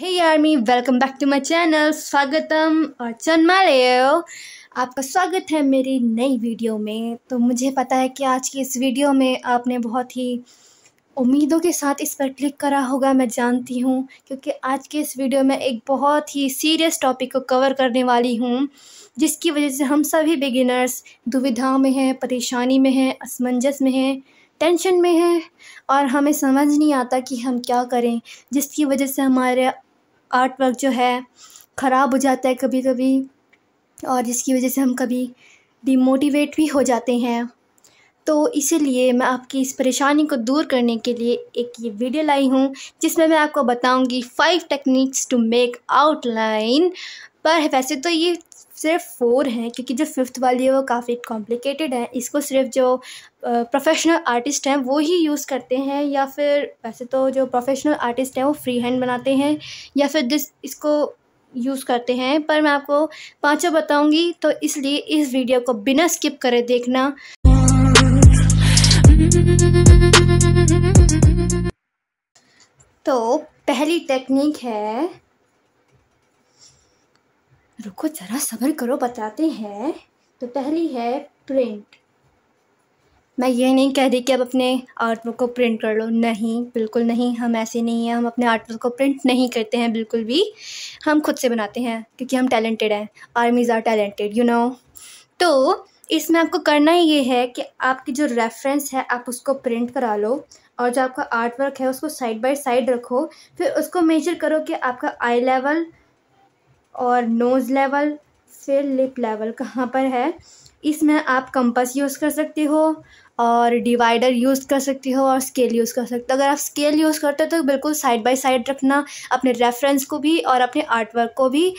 Hey army welcome back to my channel स्वागतम और चन्मालयो आपका स्वागत है मेरी नई वीडियो में तो मुझे पता है कि आज की इस वीडियो में आपने बहुत ही उम्मीदों के साथ इस पर क्लिक करा होगा मैं जानती हूँ क्योंकि आज के इस वीडियो में एक बहुत ही सीरियस टॉपिक को कवर करने वाली हूँ जिसकी वजह से हम सभी बिगिनर्स दुविधाओं में हैं परेशानी में हैं असमंजस में हैं टेंशन में हैं और हमें समझ नहीं आता कि हम क्या करें जिसकी वजह से हमारे आर्ट वर्क जो है ख़राब हो जाता है कभी कभी और जिसकी वजह से हम कभी डिमोटिवेट भी हो जाते हैं तो इसीलिए मैं आपकी इस परेशानी को दूर करने के लिए एक ये वीडियो लाई हूँ जिसमें मैं आपको बताऊँगी five techniques to make outline पर वैसे तो ये सिर्फ फोर हैं क्योंकि जो फिफ्थ वाली है वो काफ़ी कॉम्प्लिकेटेड है इसको सिर्फ जो प्रोफेशनल आर्टिस्ट हैं वो ही यूज़ करते हैं या फिर वैसे तो जो प्रोफेशनल आर्टिस्ट हैं वो फ्री हैंड बनाते हैं या फिर जिस इसको यूज़ करते हैं पर मैं आपको पांचों बताऊंगी तो इसलिए इस वीडियो को बिना स्किप करे देखना तो पहली टेक्निक है रुको जरा सब्र करो बताते हैं तो पहली है प्रिंट मैं ये नहीं कह रही कि अब अपने आर्टवर्क को प्रिंट कर लो नहीं बिल्कुल नहीं हम ऐसे नहीं हैं हम अपने आर्टवर्क को प्रिंट नहीं करते हैं बिल्कुल भी हम खुद से बनाते हैं क्योंकि हम टैलेंटेड हैं armies are talented you know तो इसमें आपको करना ही ये है कि आपकी जो रेफरेंस है आप उसको प्रिंट करा लो और जो आपका आर्ट वर्क है उसको साइड बाई साइड रखो फिर उसको मेजर करो कि आपका आई लेवल और नोज़ लेवल फिर लिप लेवल कहाँ पर है इसमें आप कंपस यूज़ कर सकते हो और डिवाइडर यूज़ कर सकते हो और स्केल यूज़ कर सकते हो अगर आप स्केल यूज़ करते हो तो बिल्कुल साइड बाय साइड रखना अपने रेफरेंस को भी और अपने आर्ट वर्क को भी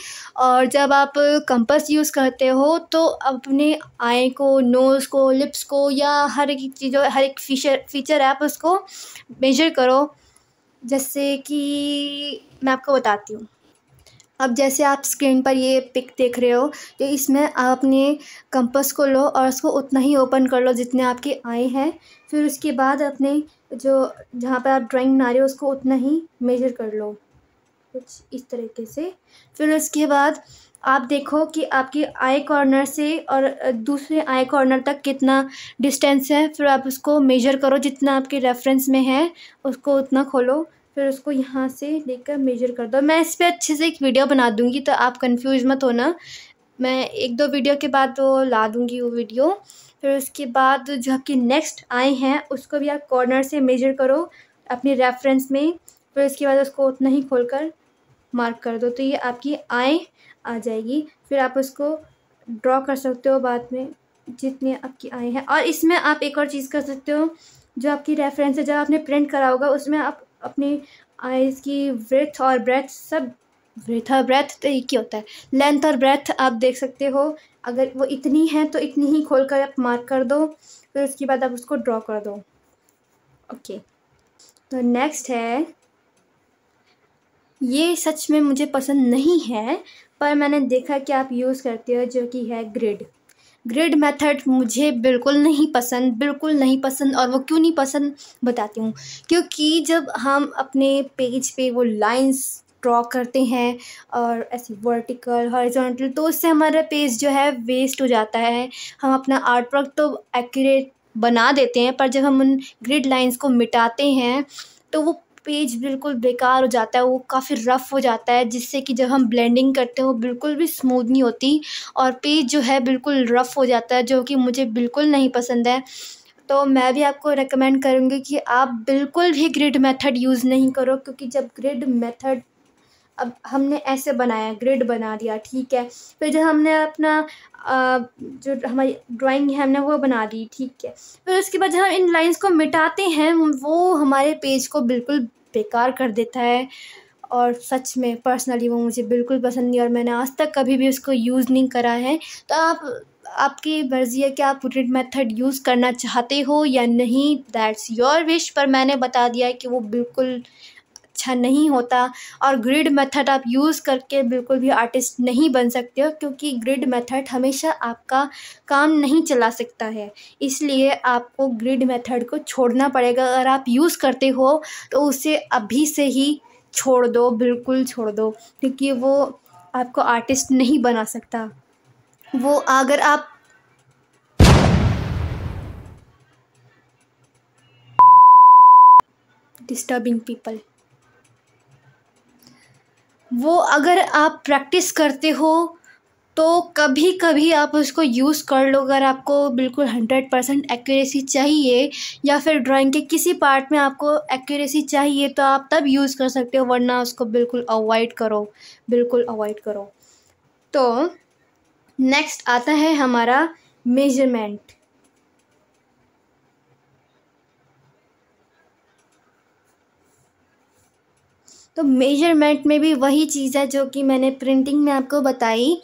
और जब आप कंपस यूज़ करते हो तो अपने आई को नोज़ को लिप्स को या हर एक चीज़ हर एक फीचर फीचर आप उसको मेजर करो जैसे कि मैं आपको बताती हूँ अब जैसे आप स्क्रीन पर ये पिक देख रहे हो तो इसमें आप अपने कंपस को लो और उसको उतना ही ओपन कर लो जितने आपके आए हैं फिर उसके बाद अपने जो जहाँ पर आप ड्राइंग बना रहे हो उसको उतना ही मेजर कर लो कुछ इस तरीके से फिर उसके बाद आप देखो कि आपके आई कॉर्नर से और दूसरे आई कॉर्नर तक कितना डिस्टेंस है फिर आप उसको मेजर करो जितना आपके रेफरेंस में है उसको उतना खोलो फिर उसको यहाँ से लेकर मेजर कर दो मैं इस पर अच्छे से एक वीडियो बना दूँगी तो आप कन्फ्यूज मत होना मैं एक दो वीडियो के बाद तो वो ला दूँगी वो वीडियो फिर उसके बाद जो आपके नेक्स्ट आए हैं उसको भी आप कॉर्नर से मेजर करो अपने रेफरेंस में फिर उसके बाद उसको उतना ही खोल कर मार्क कर दो तो ये आपकी आए आ जाएगी फिर आप उसको ड्रॉ कर सकते हो बाद में जितने आपकी आए हैं और इसमें आप एक और चीज़ कर सकते हो जो आपकी रेफरेंस है जब आपने प्रिंट करा होगा उसमें आप अपने आइज़ की ब्रेथ और ब्रेथ सब ब्रेथ और ब्रेथ तो एक ही होता है लेंथ और ब्रेथ आप देख सकते हो अगर वो इतनी है तो इतनी ही खोल कर आप मार्क कर दो फिर उसके बाद आप उसको ड्रॉ कर दो ओके okay. तो नेक्स्ट है ये सच में मुझे पसंद नहीं है पर मैंने देखा कि आप यूज़ करते हो जो कि है ग्रिड ग्रिड मेथड मुझे बिल्कुल नहीं पसंद बिल्कुल नहीं पसंद और वो क्यों नहीं पसंद बताती हूँ क्योंकि जब हम अपने पेज पे वो लाइंस ड्रॉ करते हैं और ऐसे वर्टिकल हॉरिजॉन्टल तो उससे हमारा पेज जो है वेस्ट हो जाता है हम अपना आर्ट वर्क तो एक्यूरेट बना देते हैं पर जब हम उन ग्रिड लाइंस को मिटाते हैं तो वो पेज बिल्कुल बेकार हो जाता है वो काफ़ी रफ़ हो जाता है जिससे कि जब हम ब्लेंडिंग करते हो बिल्कुल भी स्मूद नहीं होती और पेज जो है बिल्कुल रफ़ हो जाता है जो कि मुझे बिल्कुल नहीं पसंद है तो मैं भी आपको रेकमेंड करूँगी कि आप बिल्कुल भी ग्रिड मेथड यूज़ नहीं करो क्योंकि जब ग्रिड मेथड अब हमने ऐसे बनाया ग्रिड बना दिया ठीक है फिर जब हमने अपना जो हमारी ड्राइंग है हमने वो बना दी ठीक है फिर उसके बाद जब हम इन लाइंस को मिटाते हैं वो हमारे पेज को बिल्कुल बेकार कर देता है और सच में पर्सनली वो मुझे बिल्कुल पसंद नहीं और मैंने आज तक कभी भी उसको यूज़ नहीं करा है तो आप आपकी मर्ज़ी है कि आप पुटेड मेथड यूज़ करना चाहते हो या नहीं दैट्स योर विश पर मैंने बता दिया है कि वो बिल्कुल अच्छा नहीं होता और ग्रिड मेथड आप यूज़ करके बिल्कुल भी आर्टिस्ट नहीं बन सकते हो क्योंकि ग्रिड मेथड हमेशा आपका काम नहीं चला सकता है इसलिए आपको ग्रिड मेथड को छोड़ना पड़ेगा अगर आप यूज़ करते हो तो उसे अभी से ही छोड़ दो बिल्कुल छोड़ दो क्योंकि वो आपको आर्टिस्ट नहीं बना सकता वो अगर आप disturbing people. वो अगर आप प्रैक्टिस करते हो तो कभी कभी आप उसको यूज़ कर लो अगर आपको बिल्कुल हंड्रेड परसेंट एक्यूरेसी चाहिए या फिर ड्राइंग के किसी पार्ट में आपको एक्यूरेसी चाहिए तो आप तब यूज़ कर सकते हो वरना उसको बिल्कुल अवॉइड करो बिल्कुल अवॉइड करो तो नेक्स्ट आता है हमारा मेजरमेंट तो मेजरमेंट में भी वही चीज़ है जो कि मैंने प्रिंटिंग में आपको बताई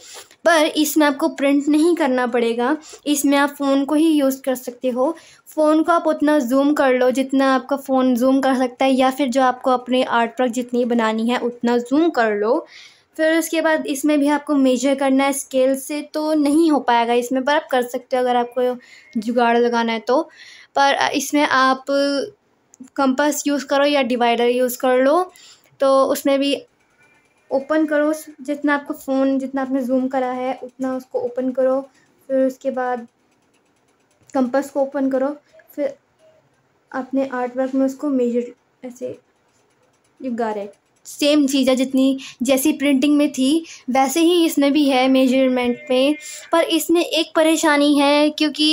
पर इसमें आपको प्रिंट नहीं करना पड़ेगा इसमें आप फ़ोन को ही यूज़ कर सकते हो फ़ोन को आप उतना जूम कर लो जितना आपका फ़ोन जूम कर सकता है या फिर जो आपको अपने आर्ट वर्क जितनी बनानी है उतना जूम कर लो फिर उसके बाद इसमें भी आपको मेजर करना है स्केल से तो नहीं हो पाएगा इसमें पर आप कर सकते हो अगर आपको जुगाड़ लगाना है तो पर इसमें आप कंपास यूज़ करो या डिवाइडर यूज़ कर लो तो उसमें भी ओपन करो जितना आपको फ़ोन जितना आपने जूम करा है उतना उसको ओपन करो फिर उसके बाद कंपस को ओपन करो फिर अपने आर्ट वर्क में उसको मेजर ऐसे गा रहे सेम चीज़ है जितनी जैसी प्रिंटिंग में थी वैसे ही इसमें भी है मेजरमेंट में पर इसमें एक परेशानी है क्योंकि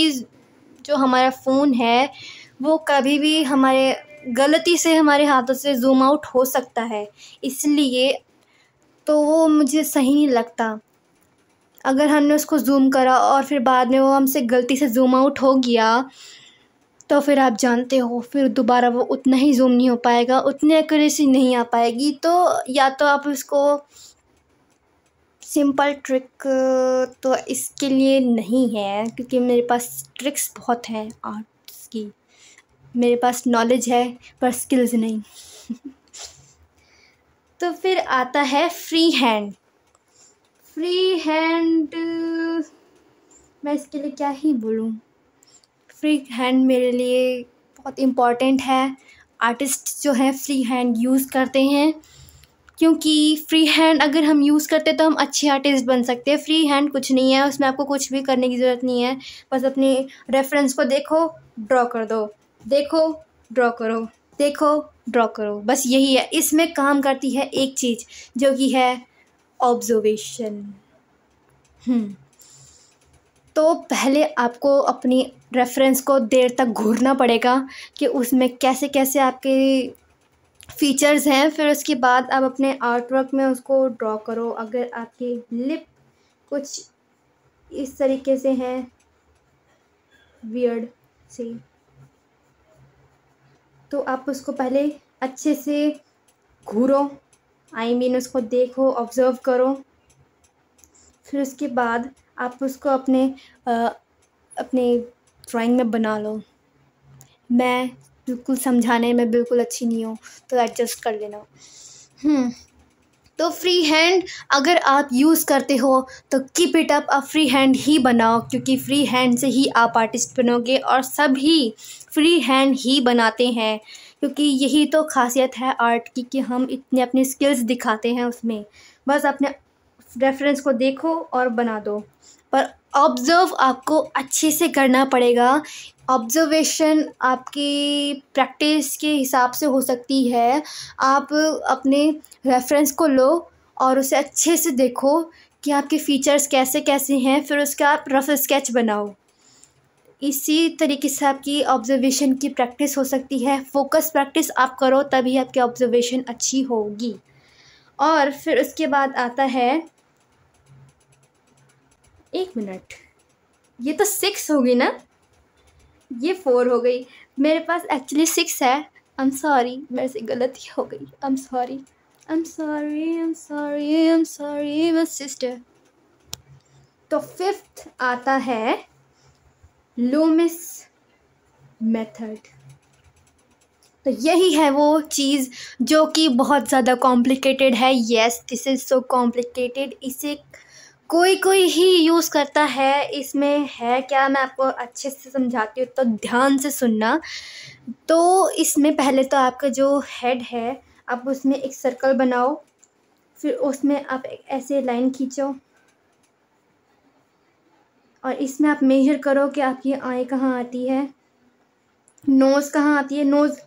जो हमारा फ़ोन है वो कभी भी हमारे गलती से हमारे हाथों से ज़ूम आउट हो सकता है इसलिए तो वो मुझे सही नहीं लगता अगर हमने उसको जूम करा और फिर बाद में वो हमसे गलती से जूम आउट हो गया तो फिर आप जानते हो फिर दोबारा वो उतना ही जूम नहीं हो पाएगा उतनी एक्यूरेसी नहीं आ पाएगी तो या तो आप उसको सिंपल ट्रिक तो इसके लिए नहीं है क्योंकि मेरे पास ट्रिक्स बहुत हैं आर्ट्स की मेरे पास नॉलेज है पर स्किल्स नहीं तो फिर आता है फ्री हैंड फ्री हैंड मैं इसके लिए क्या ही बोलूँ फ्री हैंड मेरे लिए बहुत इम्पॉर्टेंट है आर्टिस्ट जो हैं फ्री हैंड यूज़ करते हैं क्योंकि फ्री हैंड अगर हम यूज़ करते तो हम अच्छे आर्टिस्ट बन सकते हैं फ्री हैंड कुछ नहीं है उसमें आपको कुछ भी करने की ज़रूरत नहीं है बस अपनी रेफरेंस को देखो ड्रॉ कर दो देखो ड्रॉ करो देखो ड्रॉ करो बस यही है इसमें काम करती है एक चीज़ जो कि है ऑब्जर्वेशन हम्म। तो पहले आपको अपनी रेफरेंस को देर तक घूरना पड़ेगा कि उसमें कैसे कैसे आपके फीचर्स हैं फिर उसके बाद आप अपने आर्टवर्क में उसको ड्रॉ करो अगर आपकी लिप कुछ इस तरीके से हैं वियर्ड सी तो आप उसको पहले अच्छे से घूरो आई I मीन mean उसको देखो ऑब्ज़र्व करो फिर उसके बाद आप उसको अपने आ, अपने ड्राइंग में बना लो मैं बिल्कुल समझाने में बिल्कुल अच्छी नहीं हूँ तो एडजस्ट कर लेना हम्म। तो फ्री हैंड अगर आप यूज़ करते हो तो कीप इट अप आप फ्री हैंड ही बनाओ क्योंकि फ्री हैंड से ही आप आर्टिस्ट बनोगे और सब ही फ्री हैंड ही बनाते हैं क्योंकि यही तो खासियत है आर्ट की कि हम इतने अपने स्किल्स दिखाते हैं उसमें बस अपने रेफरेंस को देखो और बना दो पर ऑब्ज़र्व आपको अच्छे से करना पड़ेगा ऑब्जर्वेशन आपकी प्रैक्टिस के हिसाब से हो सकती है आप अपने रेफरेंस को लो और उसे अच्छे से देखो कि आपके फ़ीचर्स कैसे कैसे हैं फिर उसका आप रफ स्केच बनाओ इसी तरीके से आपकी ऑब्जर्वेशन की प्रैक्टिस हो सकती है फोकस प्रैक्टिस आप करो तभी आपकी ऑब्जर्वेशन अच्छी होगी और फिर उसके बाद आता है एक मिनट ये तो सिक्स होगी ना ये फ़ोर हो गई मेरे पास एक्चुअली सिक्स है आई एम सॉरी मेरे से गलती हो गई I am sorry I am sorry I am sorry I am sorry my sister तो फिफ्थ आता है लोमिस मेथड तो यही है वो चीज़ जो कि बहुत ज़्यादा कॉम्प्लिकेटेड है yes this is so complicated इसे कोई कोई ही यूज़ करता है इसमें है क्या मैं आपको अच्छे से समझाती हूँ तो ध्यान से सुनना तो इसमें पहले तो आपका जो हेड है आप उसमें एक सर्कल बनाओ फिर उसमें आप ऐसे लाइन खींचो और इसमें आप मेजर करो कि आपकी आय कहाँ आती है नोज़ कहाँ आती है नोज़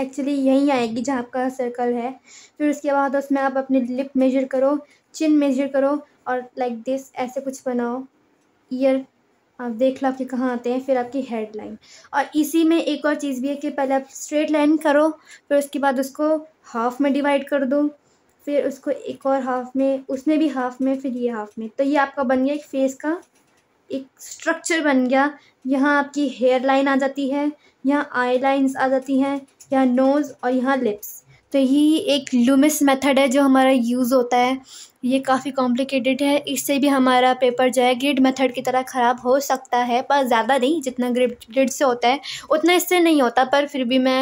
एक्चुअली यहीं आएगी जहाँ आपका सर्कल है फिर उसके बाद उसमें आप अपने लिप मेजर करो चिन मेजर करो और लाइक दिस ऐसे कुछ बनाओ ईयर आप देख लो आपके कहाँ आते हैं फिर आपकी हेडलाइन और इसी में एक और चीज़ भी है कि पहले आप स्ट्रेट लाइन करो फिर उसके बाद उसको हाफ में डिवाइड कर दो फिर उसको एक और हाफ में उसमें भी हाफ में फिर ये हाफ में तो ये आपका बन गया एक फेस का एक स्ट्रक्चर बन गया यहाँ आपकी हेयर लाइन आ जाती है यहाँ आई लाइन्स आ जाती हैं यहाँ नोज़ और यहाँ लिप्स तो यही एक लूमिस मेथड है जो हमारा यूज़ होता है ये काफ़ी कॉम्प्लिकेटेड है इससे भी हमारा पेपर जो है ग्रिड मेथड की तरह ख़राब हो सकता है पर ज़्यादा नहीं जितना ग्रिड ग्रिड से होता है उतना इससे नहीं होता पर फिर भी मैं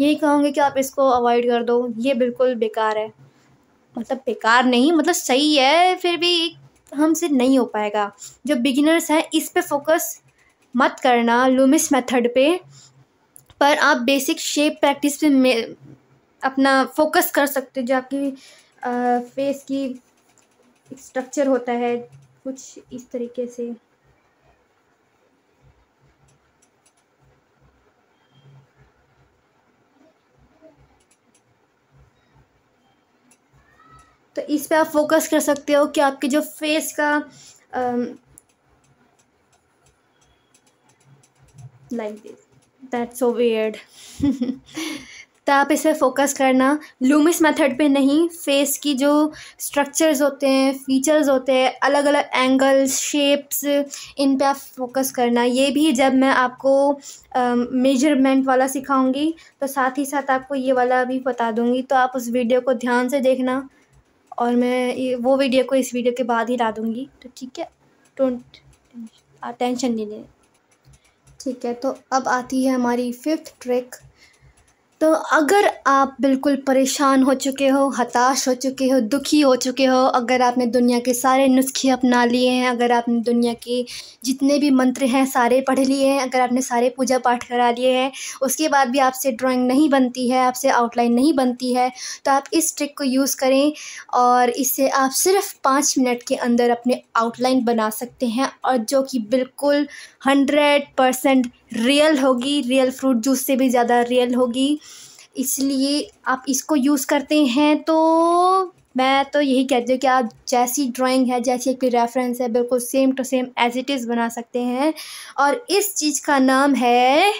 यही कहूँगी कि आप इसको अवॉइड कर दो ये बिल्कुल बेकार है मतलब बेकार नहीं मतलब सही है फिर भी हमसे नहीं हो पाएगा जो बिगिनर्स हैं इस पर फोकस मत करना लूमिस मेथड पे पर आप बेसिक शेप प्रैक्टिस पे अपना फोकस कर सकते हो जो आपकी फेस की स्ट्रक्चर होता है कुछ इस तरीके से तो इस पे आप फोकस कर सकते हो कि आपके जो फेस का like this that's so weird तो आप इसे फोकस करना लूमिस मेथड पे नहीं फेस की जो स्ट्रक्चर्स होते हैं फीचर्स होते हैं अलग अलग एंगल्स शेप्स इन पे आप फोकस करना ये भी जब मैं आपको मेजरमेंट वाला सिखाऊंगी तो साथ ही साथ आपको ये वाला भी बता दूंगी तो आप उस वीडियो को ध्यान से देखना और मैं वो वीडियो को इस वीडियो के बाद ही ला दूँगी तो ठीक है डोंट टेंशन नहीं ले ठीक है तो अब आती है हमारी फिफ्थ ट्रिक तो अगर आप बिल्कुल परेशान हो चुके हो हताश हो चुके हो दुखी हो चुके हो अगर आपने दुनिया के सारे नुस्खे अपना लिए हैं अगर आपने दुनिया के जितने भी मंत्र हैं सारे पढ़ लिए हैं अगर आपने सारे पूजा पाठ करा लिए हैं उसके बाद भी आपसे ड्राइंग नहीं बनती है आपसे आउटलाइन नहीं बनती है तो आप इस ट्रिक को यूज़ करें और इससे आप सिर्फ पाँच मिनट के अंदर अपने आउटलाइन बना सकते हैं और जो कि बिल्कुल हंड्रेड परसेंट रियल होगी रियल फ्रूट जूस से भी ज़्यादा रियल होगी इसलिए आप इसको यूज़ करते हैं तो मैं तो यही कहती हूँ कि आप जैसी ड्राइंग है जैसी एक रेफरेंस है बिल्कुल same to same as it is बना सकते हैं और इस चीज़ का नाम है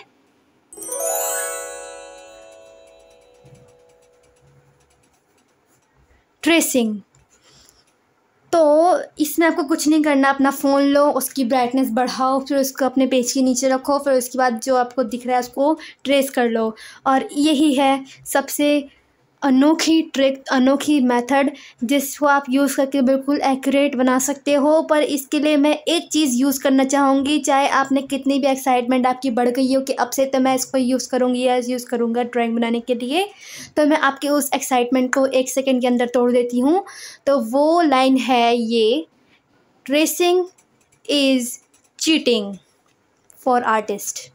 ट्रेसिंग इसमें आपको कुछ नहीं करना अपना फ़ोन लो उसकी ब्राइटनेस बढ़ाओ फिर उसको अपने पेज के नीचे रखो फिर उसके बाद जो आपको दिख रहा है उसको ट्रेस कर लो और यही है सबसे अनोखी ट्रिक अनोखी मेथड जिसको आप यूज़ करके बिल्कुल एक्यूरेट बना सकते हो पर इसके लिए मैं एक चीज़ यूज़ करना चाहूँगी चाहे आपने कितनी भी एक्साइटमेंट आपकी बढ़ गई हो कि अब से तो मैं इसको यूज़ करूँगी या यूज़ करूँगा ड्राइंग बनाने के लिए तो मैं आपके उस एक्साइटमेंट को एक सेकेंड के अंदर तोड़ देती हूँ तो वो लाइन है ये tracing is cheating for artist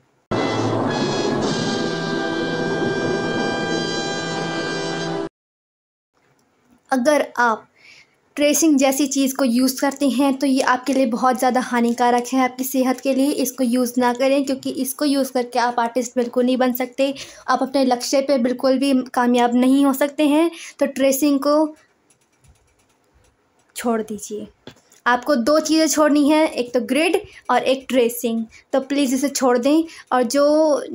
अगर आप ट्रेसिंग जैसी चीज़ को यूज़ करते हैं तो ये आपके लिए बहुत ज़्यादा हानिकारक है आपकी सेहत के लिए इसको यूज़ ना करें क्योंकि इसको यूज़ करके आप आर्टिस्ट बिल्कुल नहीं बन सकते आप अपने लक्ष्य पे बिल्कुल भी कामयाब नहीं हो सकते हैं तो ट्रेसिंग को छोड़ दीजिए आपको दो चीज़ें छोड़नी है एक तो ग्रिड और एक ट्रेसिंग तो प्लीज़ इसे छोड़ दें और जो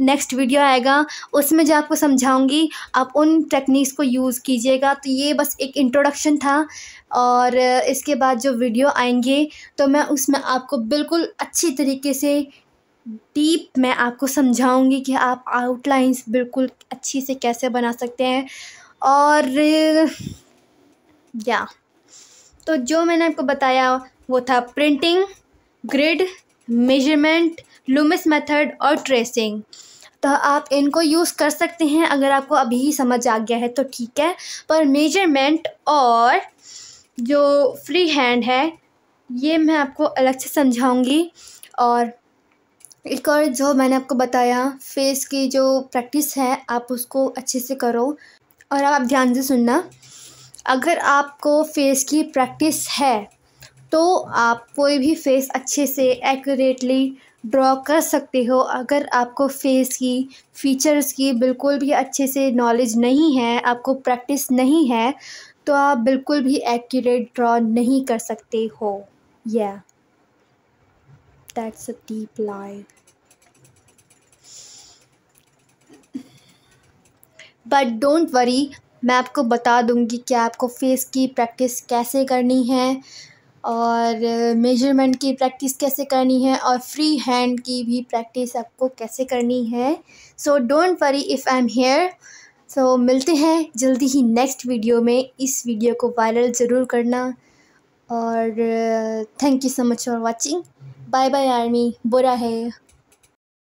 नेक्स्ट वीडियो आएगा उसमें जो आपको समझाऊंगी आप उन टेक्निक्स को यूज़ कीजिएगा तो ये बस एक इंट्रोडक्शन था और इसके बाद जो वीडियो आएंगे तो मैं उसमें आपको बिल्कुल अच्छी तरीके से डीप मैं आपको समझाऊँगी कि आप आउटलाइंस बिल्कुल अच्छी से कैसे बना सकते हैं और या तो जो मैंने आपको बताया वो था printing grid measurement Loomis method और ट्रेसिंग तो आप इनको यूज़ कर सकते हैं अगर आपको अभी ही समझ आ गया है तो ठीक है पर मेजरमेंट और जो फ्री हैंड है ये मैं आपको अलग से समझाऊंगी और एक और जो मैंने आपको बताया फेस की जो प्रैक्टिस है आप उसको अच्छे से करो और आप ध्यान से सुनना अगर आपको फ़ेस की प्रैक्टिस है तो आप कोई भी फ़ेस अच्छे से एक्यूरेटली ड्रॉ कर सकते हो अगर आपको फ़ेस की फ़ीचर्स की बिल्कुल भी अच्छे से नॉलेज नहीं है आपको प्रैक्टिस नहीं है तो आप बिल्कुल भी एक्यूरेट ड्रॉ नहीं कर सकते हो या that's a deep lie but don't worry मैं आपको बता दूंगी कि आपको फेस की प्रैक्टिस कैसे करनी है और मेजरमेंट की प्रैक्टिस कैसे करनी है और फ्री हैंड की भी प्रैक्टिस आपको कैसे करनी है so don't worry if I am here so मिलते हैं जल्दी ही नेक्स्ट वीडियो में इस वीडियो को वायरल ज़रूर करना और thank you so much for watching bye bye army बुरा है